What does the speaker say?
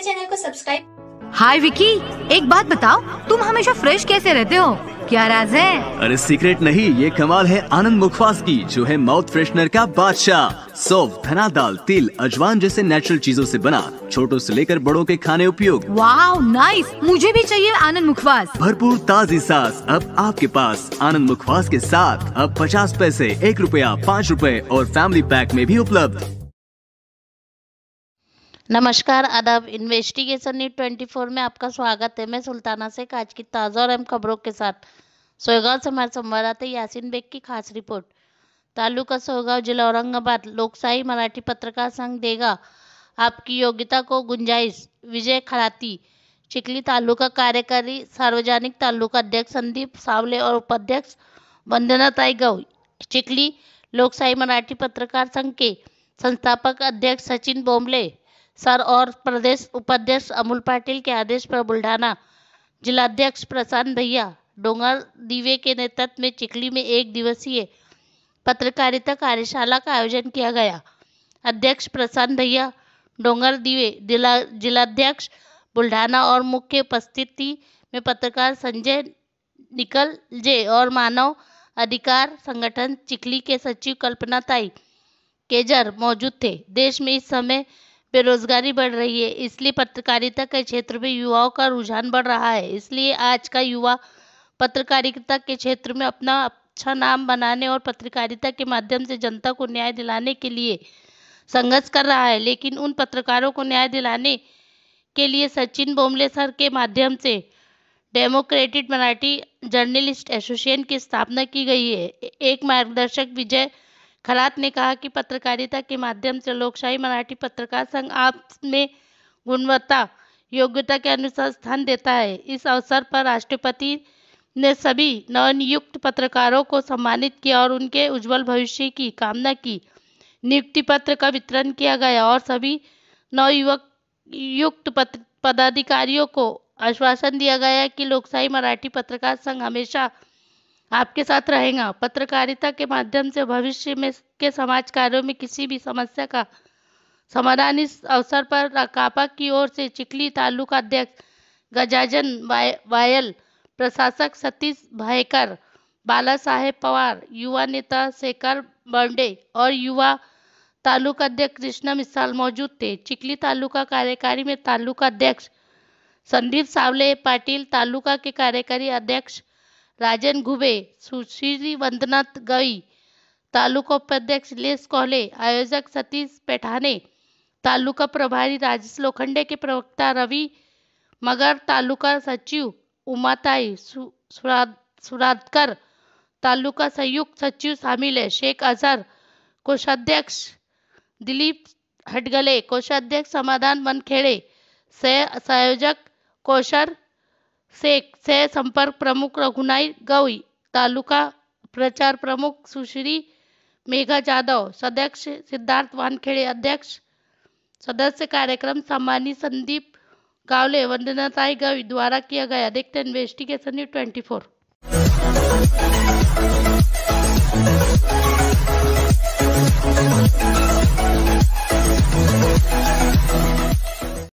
हमारे चैनल को सब्सक्राइब हाय विकी एक बात बताओ तुम हमेशा फ्रेश कैसे रहते हो क्या राज है अरे सीक्रेट नहीं ये कमाल है आनंद मुखवास की जो है माउथ फ्रेशनर का बादशाह सौफ धना दाल तिल अजवान जैसे नेचुरल चीजों से बना छोटों से लेकर बड़ों के खाने उपयोग वाओ नाइस मुझे भी चाहिए आनंद मुखवास भरपूर ताजी सास अब आपके पास आनंद मुखवास के साथ अब पचास पैसे एक रुपया पाँच रूपए और फैमिली पैक में भी उपलब्ध नमस्कार आदाब इन्वेस्टिगेशन न्यूज ट्वेंटी फोर में आपका स्वागत है मैं सुल्ताना शेख आज की ताज़ा और अहम खबरों के साथ सोयगांव से हमारे संवाददाता यासिन बेग की खास रिपोर्ट तालुका सोयगांव जिला औरंगाबाद लोकशाही मराठी पत्रकार संघ देगा आपकी योग्यता को गुंजाइश विजय खराती चिकली तालुका कार्यकारी सार्वजनिक तालुका अध्यक्ष संदीप सावले और उपाध्यक्ष वंदना ताईगव चिकली लोकशाही मराठी पत्रकार संघ के संस्थापक अध्यक्ष सचिन बोमले सर और प्रदेश उपाध्यक्ष अमूल पाटिल के आदेश पर बुल्ढाना जिलाध्यक्ष प्रशांत भैया डोंगर दीवे के नेतृत्व में चिकली में एक दिवसीय पत्रकारिता कार्यशाला का आयोजन किया गया अध्यक्ष प्रशांत भैया डोंगर दीवे जिलाध्यक्ष बुल्ढाना और मुख्य उपस्थिति में पत्रकार संजय निकल जे और मानव अधिकार संगठन चिकली के सचिव कल्पना ताई केजर मौजूद थे देश में इस समय बेरोजगारी बढ़ रही है इसलिए पत्रकारिता के क्षेत्र में युवाओं का रुझान बढ़ रहा है इसलिए आज का युवा पत्रकारिता के क्षेत्र में अपना अच्छा नाम बनाने और पत्रकारिता के माध्यम से जनता को न्याय दिलाने के लिए संघर्ष कर रहा है लेकिन उन पत्रकारों को न्याय दिलाने के लिए सचिन बोमले सर के माध्यम से डेमोक्रेटिक मराठी जर्नलिस्ट एसोसिएशन की स्थापना की गई है एक मार्गदर्शक विजय खरात ने कहा कि पत्रकारिता के माध्यम से लोकशाही मराठी पत्रकार संघ आप में गुणवत्ता योग्यता के अनुसार स्थान देता है इस अवसर पर राष्ट्रपति ने सभी नवनियुक्त पत्रकारों को सम्मानित किया और उनके उज्जवल भविष्य की कामना की नियुक्ति पत्र का वितरण किया गया और सभी नवयुवक युक्त पदाधिकारियों को आश्वासन दिया गया कि लोकशाही मराठी पत्रकार संघ हमेशा आपके साथ रहेगा पत्रकारिता के माध्यम से भविष्य में के समाज कार्यों में किसी भी समस्या का समाधान इस अवसर पर कापा की ओर से चिकली तालुका अध्यक्ष गजाजन वायल प्रशासक सतीश भाईकर बाला साहेब पवार युवा नेता शेखर बर्डे और युवा तालुका अध्यक्ष कृष्णा मिसाल मौजूद थे चिकली तालुका कार्यकारी में तालुका अध्यक्ष संदीप सावले पाटिल तालुका के कार्यकारी अध्यक्ष राजन घुबे सुश्री वंदना गई उपाध्यक्ष लेस कोहले आयोजक सतीश पेठाने तालुका प्रभारी राजेश लोखंडे के प्रवक्ता रवि मगर तालुका सचिव उमाताई सुरादकर तालुका संयुक्त सचिव शामिल है शेख अजहर कोषाध्यक्ष दिलीप हटगले कोषाध्यक्ष समाधान मनखेड़े सह संयोजक कोशर शेख सह संपर्क प्रमुख रघुनाई गवई तालुका प्रचार प्रमुख सुश्री मेघा जाधव सदस्य सिद्धार्थ वानखेड़े अध्यक्ष सदस्य कार्यक्रम सामान्य संदीप गावले वंदनाताई गवई द्वारा किया गया देखते इन्वेस्टिगेशन न्यूज ट्वेंटी फोर